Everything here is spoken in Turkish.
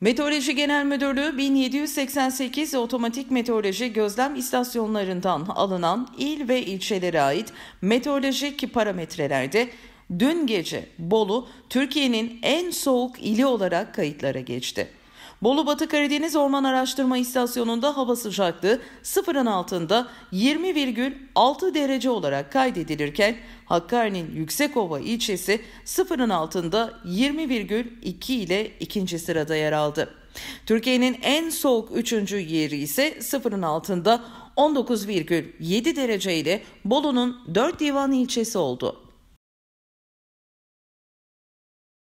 Meteoroloji Genel Müdürlüğü 1788 otomatik meteoroloji gözlem istasyonlarından alınan il ve ilçelere ait meteorolojik parametrelerde dün gece Bolu Türkiye'nin en soğuk ili olarak kayıtlara geçti. Bolu Batı Karadeniz Orman Araştırma İstasyonu'nda hava sıcaklığı sıfırın altında 20,6 derece olarak kaydedilirken Hakkari'nin Yüksekova ilçesi sıfırın altında 20,2 ile ikinci sırada yer aldı. Türkiye'nin en soğuk üçüncü yeri ise sıfırın altında 19,7 derece ile Bolu'nun 4 divan ilçesi oldu.